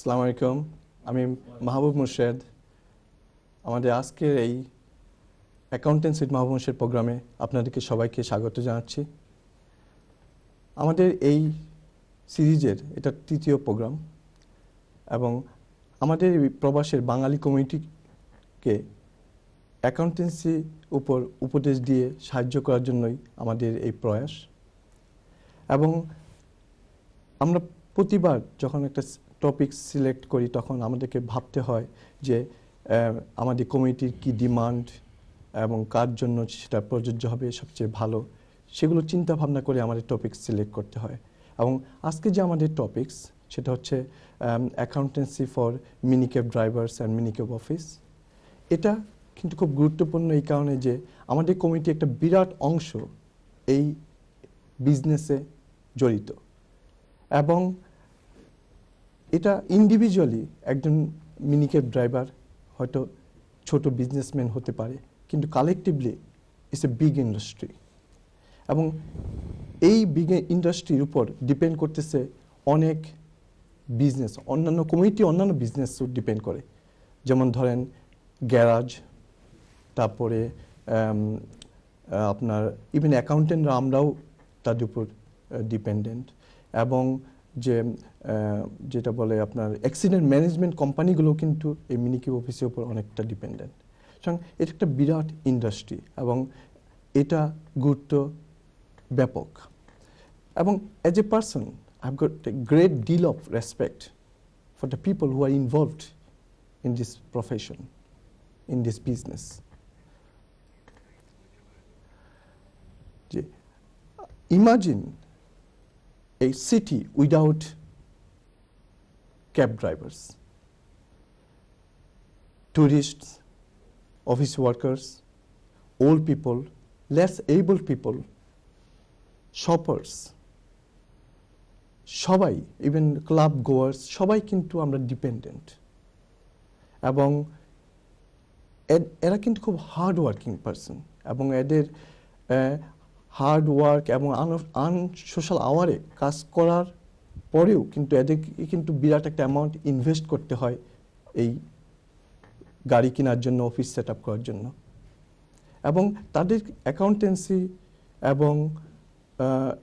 আসসালামু আলাইকুম আমি মাহবুব মুর্শেদ আমাদের আজকের এই অ্যাকাউন্টেন্সির মাহবুব মুর্শেদ প্রোগ্রামে আপনাদেরকে সবাইকে স্বাগত জানাচ্ছি আমাদের এই সিরিজের এটা তৃতীয় প্রোগ্রাম এবং আমাদের প্রবাসের বাঙালি কমিউনিটিকে অ্যাকাউন্টেন্সি উপর উপদেশ দিয়ে সাহায্য করার জন্যই আমাদের এই প্রয়াস এবং আমরা প্রতিবার যখন একটা টপিক সিলেক্ট করি তখন আমাদেরকে ভাবতে হয় যে আমাদের কমিটির কি ডিমান্ড এবং কার জন্য সেটা প্রযোজ্য হবে সবচেয়ে ভালো সেগুলো চিন্তা ভাবনা করে আমাদের টপিক সিলেক্ট করতে হয় এবং আজকে যে আমাদের টপিকস সেটা হচ্ছে accountancy for cab drivers and cab office এটা কিন্তু খুব গুরুত্বপূর্ণ এই কারণে যে আমাদের কমিটি একটা বিরাট অংশ এই বিজনেসে জড়িত এবং এটা ইন্ডিভিজুয়ালি একজন মিনিকেব ড্রাইভার হয়তো ছোট বিজনেসম্যান হতে পারে কিন্তু collectively it's a big industry এবং এই বিগ ইন্ডাস্ট্রির উপর ডিপেন্ড করতেছে অনেক বিজনেস অন্যান্য কমিউনিটি অন্যান্য বিজনেস ডিপেন্ড করে যেমন ধরেন গ্যারাজ তারপরে আপনার ইভেন অ্যাকাউন্টেন্টরা আমরাও তাদের উপর ডিপেন্ডেন্ট এবং যে যেটা বলে আপনার অ্যাক্সিডেন্ট ম্যানেজমেন্ট কোম্পানিগুলো কিন্তু এই মিনিকিউ অফিসের উপর অনেকটা ডিপেন্ডেন্ট সুতরাং এটা একটা বিরাট ইন্ডাস্ট্রি এবং এটা গুরুত্ব ব্যাপক এবং as a person I got a great deal of respect for the people who are involved in this profession in this business যে imagine a city without cab drivers, tourists, office workers, old people, less able people, shoppers, সবাই even club goers সবাই কিন্তু আমরা dependent এবং এরা কিন্তু খুব hard working person এবং এদের হার্ড ওয়ার্ক এবং আনসোশ্যাল আওয়ারে কাজ করার পরেও কিন্তু এদেরকে কিন্তু বিরাট একটা অ্যামাউন্ট ইনভেস্ট করতে হয় এই গাড়ি কেনার জন্য অফিস সেট করার জন্য এবং তাদের অ্যাকাউন্টেন্সি এবং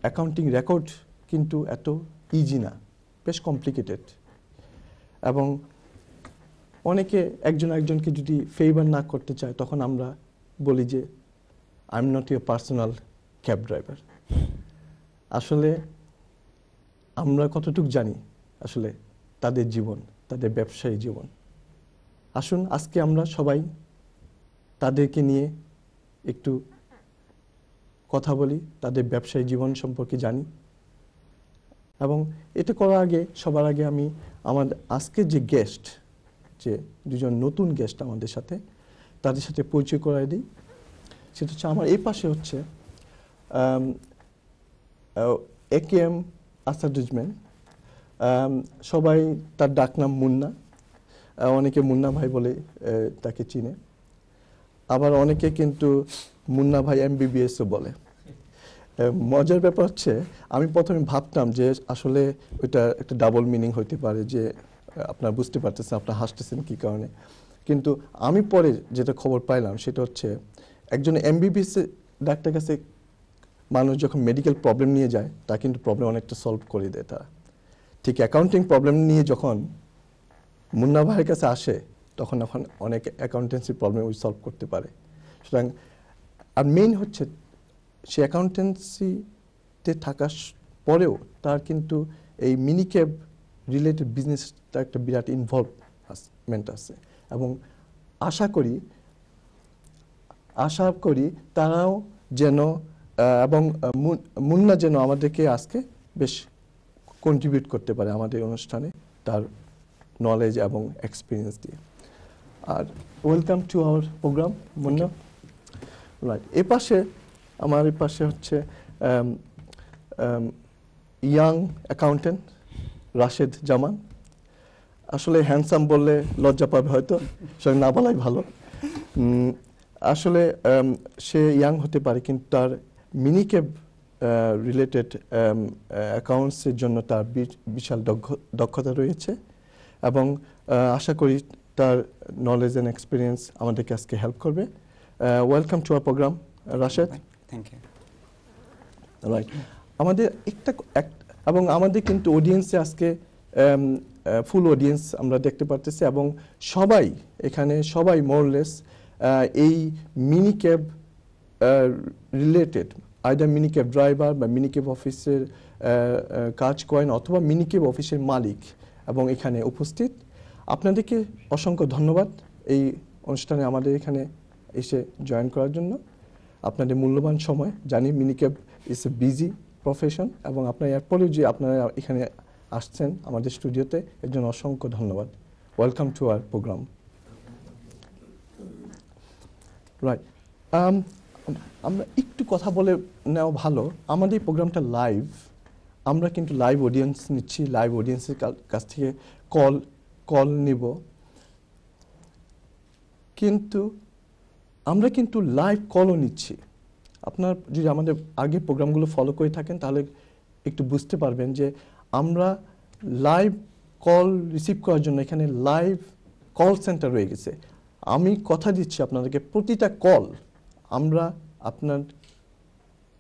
অ্যাকাউন্টিং রেকর্ড কিন্তু এত ইজি না বেশ কমপ্লিকেটেড এবং অনেকে একজন একজনকে যদি ফেভার না করতে চায় তখন আমরা বলি যে I am not your personal cab driver আসলে আমরা কতটুকু জানি আসলে তাদের জীবন তাদের ব্যবসায়ী জীবন আসুন আজকে আমরা সবাই তাদেরকে নিয়ে একটু কথা বলি তাদের ব্যবসায়ী জীবন সম্পর্কে জানি এবং এটা করার আগে সবার আগে আমি আমার আজকে যে গেস্ট যে দুজন নতুন গেস্ট আমাদের সাথে তাদের সাথে পরিচয় করাই দিই সেটা হচ্ছে আমার এই পাশে হচ্ছে এ কে এম সবাই তার ডাকনাম মুন্না অনেকে মুন্না ভাই বলে তাকে চিনে আবার অনেকে কিন্তু মুন্না ভাই এমবিবিএসও বলে মজার ব্যাপার হচ্ছে আমি প্রথমে ভাবতাম যে আসলে ওইটা একটা ডাবল মিনিং হইতে পারে যে আপনার বুঝতে পারতেছেন আপনার হাসতেছেন কি কারণে কিন্তু আমি পরে যেটা খবর পাইলাম সেটা হচ্ছে একজন এমবিবিএস ডাক্তার কাছে মানুষ যখন মেডিকেল প্রবলেম নিয়ে যায় তা কিন্তু প্রবলেম অনেকটা সলভ করে দেয় তারা ঠিক অ্যাকাউন্টিং প্রবলেম নিয়ে যখন মুন্না ভাইয়ের কাছে আসে তখন এখন অনেক অ্যাকাউন্টেন্সি প্রবলেম ওই সলভ করতে পারে সুতরাং আর মেইন হচ্ছে সে অ্যাকাউন্টেন্সিতে থাকার পরেও তার কিন্তু এই মিনি ক্যাব রিলেটেড বিজনেসটা একটা বিরাট ইনভলভমেন্ট আছে এবং আশা করি আশা করি তারাও যেন এবং মুন্না যেন আমাদেরকে আজকে বেশ কন্ট্রিবিউট করতে পারে আমাদের অনুষ্ঠানে তার নলেজ এবং এক্সপিরিয়েন্স দিয়ে আর welcome to our program Munna right এ পাশে আমার এ পাশে হচ্ছে ইয়াং অ্যাকাউন্টেন্ট রাশেদ জামান আসলে হ্যান্ডসাম বললে লজ্জা পাবে হয়তো সে না বলাই ভালো আসলে সে ইয়াং হতে পারে কিন্তু তার মিনিকেব রিলেটেড অ্যাকাউন্টসের জন্য তার বিশাল দক্ষতা রয়েছে এবং uh, আশা করি তার নলেজ অ্যান্ড এক্সপিরিয়েন্স আমাদেরকে আজকে হেল্প করবে welcome to our program Rashed thank you right আমাদের একটা এবং আমাদের কিন্তু অডিয়েন্সে আজকে ফুল um, অডিয়েন্স uh, আমরা দেখতে পারতেছি এবং সবাই এখানে সবাই মোরলেস uh, এই mini cab related mini cab driver বা মিনিক্যাব অফিসের uh, uh, কাজ করেন অথবা মিনিক্যাব অফিসের মালিক এবং এখানে উপস্থিত আপনাদেরকে অসংখ্য ধন্যবাদ এই অনুষ্ঠানে আমাদের এখানে এসে জয়েন করার জন্য আপনাদের মূল্যবান সময় জানি cab is a busy profession এবং আপনার এরপরেও যে আপনারা এখানে আসছেন আমাদের স্টুডিওতে এর জন্য অসংখ্য ধন্যবাদ welcome to our program right আমরা একটু কথা বলে নেওয়া ভালো আমাদের এই প্রোগ্রামটা লাইভ আমরা কিন্তু লাইভ অডিয়েন্স নিচ্ছি লাইভ অডিয়েন্সের কাছ থেকে কল কল নিব কিন্তু আমরা কিন্তু লাইভ কলও নিচ্ছি আপনার যদি আমাদের আগে প্রোগ্রামগুলো ফলো করে থাকেন তাহলে একটু বুঝতে পারবেন যে আমরা লাইভ কল রিসিভ করার জন্য এখানে লাইভ কল সেন্টার রয়ে গেছে আমি কথা দিচ্ছি আপনাদেরকে প্রতিটা কল আমরা আপনার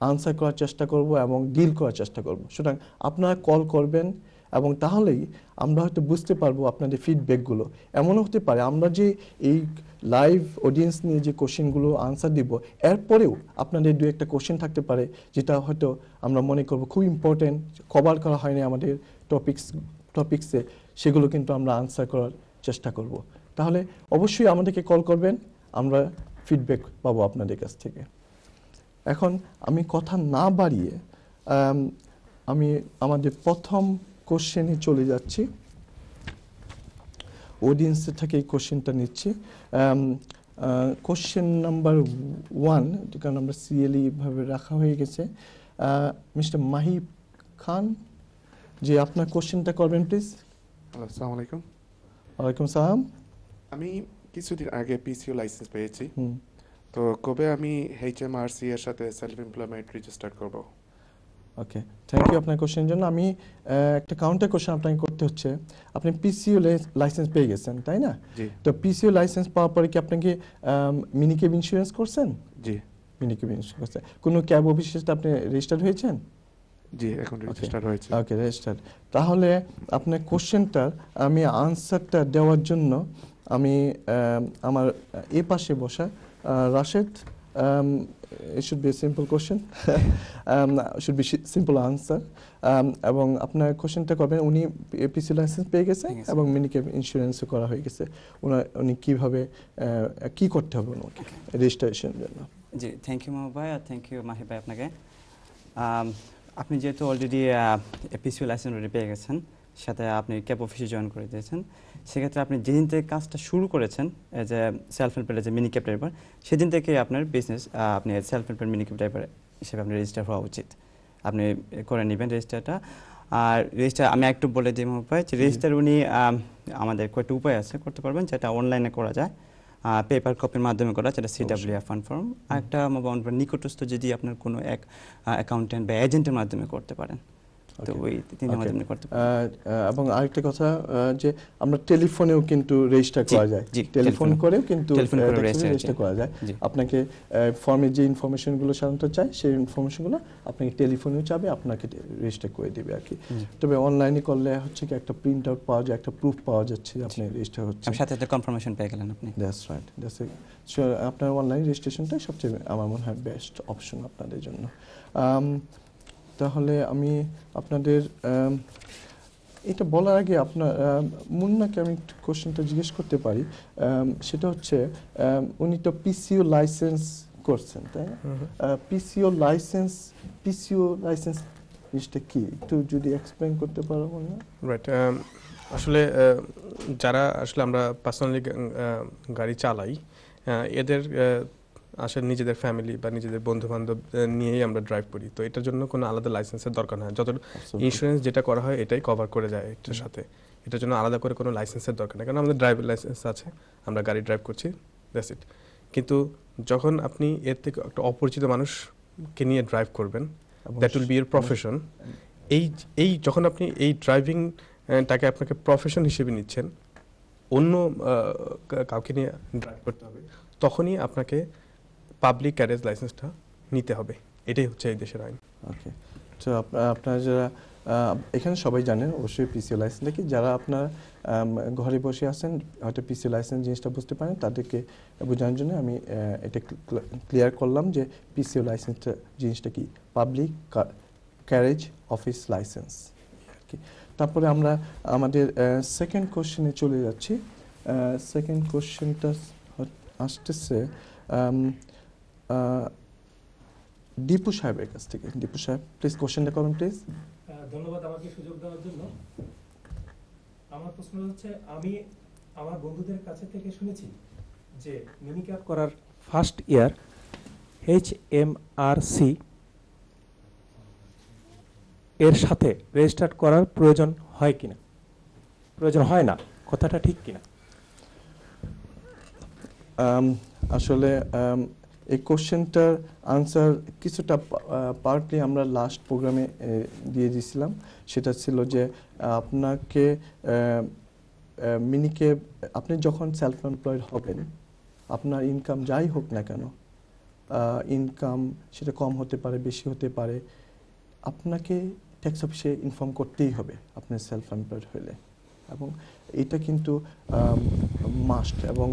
আনসার করার চেষ্টা করব এবং ডিল করার চেষ্টা করব সুতরাং আপনারা কল করবেন এবং তাহলেই আমরা হয়তো বুঝতে পারবো আপনাদের ফিডব্যাকগুলো এমনও হতে পারে আমরা যে এই লাইভ অডিয়েন্স নিয়ে যে কোশ্চেনগুলো আনসার দিব এরপরেও আপনাদের দু একটা কোশ্চেন থাকতে পারে যেটা হয়তো আমরা মনে করব খুব ইম্পর্টেন্ট কভার করা হয়নি আমাদের টপিক্স টপিক্সে সেগুলো কিন্তু আমরা আনসার করার চেষ্টা করব তাহলে অবশ্যই আমাদেরকে কল করবেন আমরা ফিডব্যাক পাবো আপনাদের কাছ থেকে এখন আমি কথা না বাড়িয়ে আমি আমাদের প্রথম কোশ্চেনে চলে যাচ্ছি অডিয়েন্সের থেকে এই কোশ্চেনটা নিচ্ছি কোশ্চেন নাম্বার ওয়ান কারণ আমরা ভাবে রাখা হয়ে গেছে মিস্টার মাহি খান যে আপনার কোশ্চেনটা করবেন প্লিজ আসসালামু আলাইকুম ওয়ালাইকুম সালাম আমি কিছুদিন আগে পিসিও লাইসেন্স পেয়েছি তো কবে আমি এইচএমআরসি এর সাথে সেলফ এমপ্লয়মেন্ট রেজিস্টার করব ওকে থ্যাংক ইউ আপনার কোশ্চেন জন্য আমি একটা কাউন্টার কোশ্চেন আপনাকে করতে হচ্ছে আপনি পিসিও লাইসেন্স পেয়ে গেছেন তাই না তো পিসিও লাইসেন্স পাওয়ার পরে কি আপনাকে কেব ইন্স্যুরেন্স করছেন জি মিনি কেব ইন্স্যুরেন্স করছেন কোনো ক্যাব অফিসে আপনি রেজিস্টার হয়েছেন জি এখন রেজিস্টার হয়েছে ওকে রেজিস্টার তাহলে আপনার কোশ্চেনটার আমি আনসারটা দেওয়ার জন্য আমি um, আমার এ পাশে বসা uh, Rashed Um, should should simple question simple question. um, should um, এবং আপনার কোশ্চেনটা করবেন উনি পিসি লাইসেন্স পেয়ে গেছে এবং মিনিকে ইন্স্যুরেন্সও করা হয়ে গেছে ওনার উনি কীভাবে uh, কি করতে হবে ওনাকে রেজিস্ট্রেশন জন্য জি থ্যাংক ইউ মামা ভাই আর থ্যাংক ইউ মাহি ভাই আপনাকে um, আপনি যেহেতু অলরেডি পিসি লাইসেন্স অলরেডি পেয়ে গেছেন সাথে আপনি ক্যাপ অফিসে জয়েন করে দিয়েছেন সেক্ষেত্রে আপনি যেদিন থেকে কাজটা শুরু করেছেন as a self employed as a mini cab driver সেদিন থেকে আপনার বিজনেস আপনি self employed mini cab driver হিসেবে আপনি রেজিস্টার হওয়া উচিত আপনি করে নেবেন রেজিস্টারটা আর রেজিস্টার আমি একটু বলে দিই উপায় যে রেজিস্টার উনি আমাদের কয়েকটা উপায় আছে করতে পারবেন যেটা অনলাইনে করা যায় পেপার কপির মাধ্যমে করা যেটা এফ ওয়ান ফর্ম একটা নিকটস্থ যদি আপনার কোনো এক অ্যাকাউন্টেন্ট বা এজেন্টের মাধ্যমে করতে পারেন তো ওই তিনি আমাদের মনে করতে এবং আরেকটা কথা যে আমরা টেলিফোনেও কিন্তু রেজিস্টার করা যায় টেলিফোন করেও কিন্তু রেজিস্টার করা যায় আপনাকে ফর্মে যে ইনফরমেশন গুলো সাধারণত চাই সেই ইনফরমেশন গুলো আপনাকে টেলিফোনেও চাবে আপনাকে রেজিস্টার করে দেবে আর কি তবে অনলাইনে করলে হচ্ছে কি একটা প্রিন্ট আউট পাওয়া যায় একটা প্রুফ পাওয়া যাচ্ছে আপনি রেজিস্টার হচ্ছে সাথে সাথে কনফার্মেশন পেয়ে গেলেন আপনি দ্যাটস রাইট দ্যাটস আপনার অনলাইন রেজিস্ট্রেশনটাই সবচেয়ে আমার মনে হয় বেস্ট অপশন আপনাদের জন্য তাহলে আমি আপনাদের এটা বলার আগে আপনার মুন্নাকে আমি একটু কোশ্চেনটা জিজ্ঞেস করতে পারি সেটা হচ্ছে উনি তো পিসিও লাইসেন্স করছেন তাই পিসিও লাইসেন্স পিসিও লাইসেন্স জিনিসটা কি একটু যদি এক্সপ্লেন করতে পারো মুন্না রাইট আসলে যারা আসলে আমরা পার্সোনালি গাড়ি চালাই এদের আসলে নিজেদের ফ্যামিলি বা নিজেদের বন্ধু বান্ধব নিয়েই আমরা ড্রাইভ করি তো এটার জন্য কোনো আলাদা লাইসেন্সের দরকার হয় যত ইন্স্যুরেন্স যেটা করা হয় এটাই কভার করে যায় এটার সাথে এটার জন্য আলাদা করে কোনো লাইসেন্সের দরকার নেই কারণ আমাদের ড্রাইভিং লাইসেন্স আছে আমরা গাড়ি ড্রাইভ করছি দ্যাটস ইট কিন্তু যখন আপনি এর থেকে একটা অপরিচিত মানুষকে নিয়ে ড্রাইভ করবেন that will be your profession এই এই যখন আপনি এই ড্রাইভিং টাকে আপনাকে প্রফেশন হিসেবে নিচ্ছেন অন্য কাউকে নিয়ে ড্রাইভ করতে হবে তখনই আপনাকে পাবলিক ক্যারেজ লাইসেন্সটা নিতে হবে এটাই হচ্ছে এই দেশের আইন ওকে তো আপনারা যারা এখানে সবাই জানেন অবশ্যই পিসিও লাইসেন্স দেখি যারা আপনার ঘরে বসে আছেন হয়তো পিসিও লাইসেন্স জিনিসটা বুঝতে পারেন তাদেরকে বোঝানোর জন্য আমি এটা ক্লিয়ার করলাম যে পিসিও লাইসেন্সটা জিনিসটা কি পাবলিক ক্যারেজ অফিস লাইসেন্স আর কি তারপরে আমরা আমাদের সেকেন্ড কোশ্চেনে চলে যাচ্ছি সেকেন্ড কোশ্চেনটা আসতেছে দীপু সাহেবের কাছ থেকে দীপু সাহেব প্লিজ কোশ্চেনটা করুন প্লিজ ধন্যবাদ আমাকে সুযোগ দেওয়ার জন্য আমার প্রশ্ন হচ্ছে আমি আমার বন্ধুদের কাছে থেকে শুনেছি যে মিনি ক্যাপ করার first year H M R C এর সাথে রেজিস্টার করার প্রয়োজন হয় কিনা প্রয়োজন হয় না কথাটা ঠিক কিনা আসলে এই কোশ্চেনটার আনসার কিছুটা পার্টলি আমরা লাস্ট প্রোগ্রামে দিয়ে দিয়েছিলাম সেটা ছিল যে আপনাকে মিনিকে আপনি যখন সেলফ এমপ্লয়েড হবেন আপনার ইনকাম যাই হোক না কেন ইনকাম সেটা কম হতে পারে বেশি হতে পারে আপনাকে ট্যাক্স অফিসে ইনফর্ম করতেই হবে আপনার সেলফ এমপ্লয়েড হলে এবং এটা কিন্তু মাস্ট এবং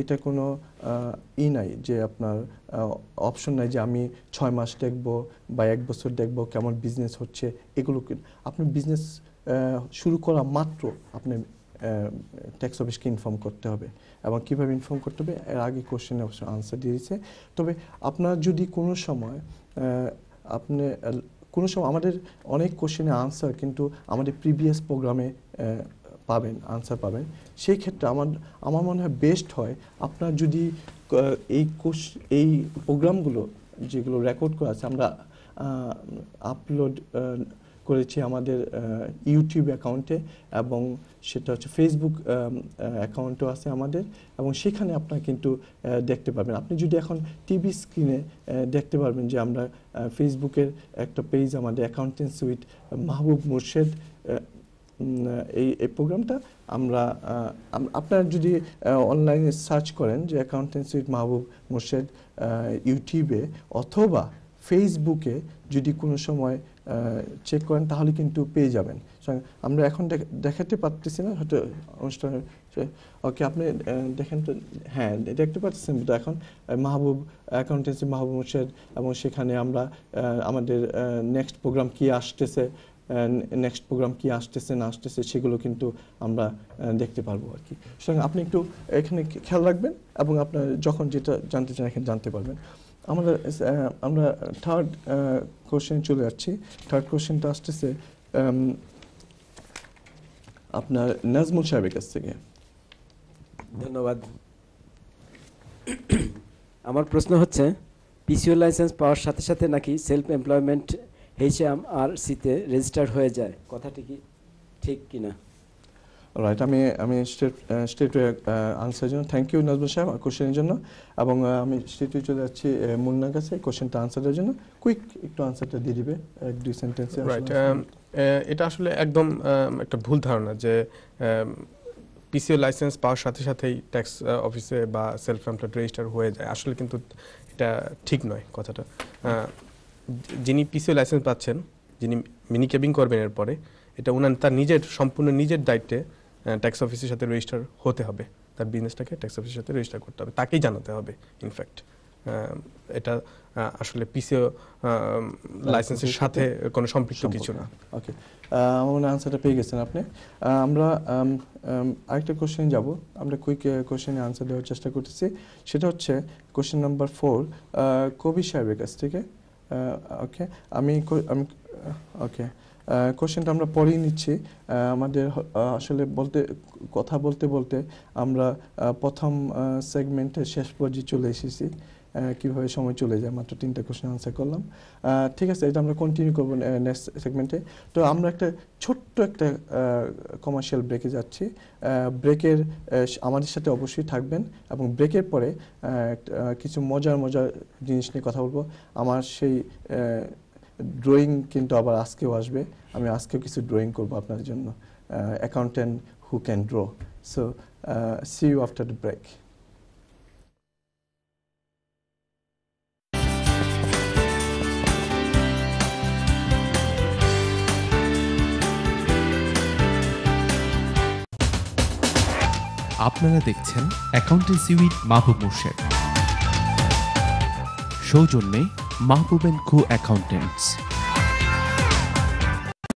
এটা কোনো ই নাই যে আপনার অপশন নাই যে আমি ছয় মাস দেখব বা এক বছর দেখব কেমন বিজনেস হচ্ছে এগুলো আপনি বিজনেস শুরু করা মাত্র আপনি ট্যাক্স অফিসকে ইনফর্ম করতে হবে এবং কীভাবে ইনফর্ম করতে হবে এর আগে কোশ্চেনে অবশ্য আনসার দিয়েছে তবে আপনার যদি কোনো সময় আপনি কোনো সময় আমাদের অনেক কোশ্চেনে আনসার কিন্তু আমাদের প্রিভিয়াস প্রোগ্রামে পাবেন আনসার পাবেন সেই ক্ষেত্রে আমার আমার মনে হয় বেস্ট হয় আপনার যদি এই কোর্স এই প্রোগ্রামগুলো যেগুলো রেকর্ড করা আছে আমরা আপলোড করেছি আমাদের ইউটিউব অ্যাকাউন্টে এবং সেটা হচ্ছে ফেসবুক অ্যাকাউন্টও আছে আমাদের এবং সেখানে আপনারা কিন্তু দেখতে পাবেন আপনি যদি এখন টিভি স্ক্রিনে দেখতে পারবেন যে আমরা ফেসবুকের একটা পেজ আমাদের অ্যাকাউন্টেন্ট সুইট মাহবুব মুর্শেদ এই এই প্রোগ্রামটা আমরা আপনার যদি অনলাইনে সার্চ করেন যে অ্যাকাউন্টেন্সি উইথ মাহবুব মোর্শেদ ইউটিউবে অথবা ফেসবুকে যদি কোনো সময় চেক করেন তাহলে কিন্তু পেয়ে যাবেন আমরা এখন দেখাতে পারতেছি না হয়তো অনুষ্ঠানের ওকে আপনি দেখেন তো হ্যাঁ দেখতে পাচ্ছেন তো এখন মাহবুব অ্যাকাউন্টেন্সি মাহবুব মোর্শেদ এবং সেখানে আমরা আমাদের নেক্সট প্রোগ্রাম কি আসতেছে নেক্সট প্রোগ্রাম কি আসতেছে না আসতেছে সেগুলো কিন্তু আমরা দেখতে পারবো আর কি সুতরাং আপনি একটু এখানে খেয়াল রাখবেন এবং আপনার যখন যেটা জানতে চান এখানে জানতে পারবেন আমাদের আমরা থার্ড কোশ্চেন চলে যাচ্ছি থার্ড কোশ্চেনটা আসতেছে আপনার নাজমুল সাহেবের কাছ থেকে ধন্যবাদ আমার প্রশ্ন হচ্ছে পিসিও লাইসেন্স পাওয়ার সাথে সাথে নাকি সেলফ এমপ্লয়মেন্ট এইচএম আর সিতে রেজিস্টার হয়ে যায় কথাটি কি ঠিক কিনা রাইট আমি আমি স্টেট স্টেট আনসারের জন্য থ্যাংক ইউ নজবুল সাহেব কোশ্চেনের জন্য এবং uh, আমি স্টেটে চলে যাচ্ছি মুন্নার uh, কাছে কোশ্চেনটা আনসারের জন্য কুইক একটু আনসারটা দিয়ে দিবে এক দুই সেন্টেন্সে রাইট um, uh, এটা আসলে একদম um, একটা ভুল ধারণা যে পিসিও um, লাইসেন্স পাওয়ার সাথে সাথেই ট্যাক্স অফিসে বা সেলফ এমপ্লয়েড রেজিস্টার হয়ে যায় আসলে কিন্তু এটা ঠিক নয় কথাটা যিনি পিসিও লাইসেন্স পাচ্ছেন যিনি মিনি ক্যাবিং করবেন এরপরে এটা উনার তার নিজের সম্পূর্ণ নিজের দায়িত্বে ট্যাক্স অফিসের সাথে রেজিস্টার হতে হবে তার বিজনেসটাকে ট্যাক্স অফিসের সাথে রেজিস্টার করতে হবে তাকেই জানাতে হবে ইনফ্যাক্ট এটা আসলে পিসিও লাইসেন্সের আচ্ছা, সাথে কোনো সম্পৃক্ত কিছু না ওকে আমার আনসারটা পেয়ে গেছেন আপনি আমরা আরেকটা কোশ্চেন যাব আমরা কুইক কোশ্চেনে আনসার দেওয়ার চেষ্টা করতেছি সেটা হচ্ছে কোশ্চেন নাম্বার ফোর কবি সাহেবের কাছ থেকে ওকে uh, আমি আমি ওকে uh, কোশ্চেনটা uh, আমরা পরেই নিচ্ছি আমাদের আসলে বলতে কথা বলতে বলতে আমরা প্রথম সেগমেন্টের শেষ পর্যায়ে চলে এসেছি কিভাবে সময় চলে যায় মাত্র তিনটা কোশ্চেন আনসার করলাম ঠিক আছে এটা আমরা কন্টিনিউ করবো নেক্সট সেগমেন্টে তো আমরা একটা ছোট্ট একটা কমার্শিয়াল ব্রেকে যাচ্ছি ব্রেকের আমাদের সাথে অবশ্যই থাকবেন এবং ব্রেকের পরে কিছু মজার মজার জিনিস নিয়ে কথা বলবো আমার সেই ড্রয়িং কিন্তু আবার আজকেও আসবে আমি আজকেও কিছু ড্রয়িং করবো আপনার জন্য accountant who can draw so see you after the break আপনারা দেখছেন অ্যাকাউন্টেন্সি উইথ মাহবুব মুর্শেদ সৌজন্যে মাহবুব অ্যান্ড কো অ্যাকাউন্টেন্টস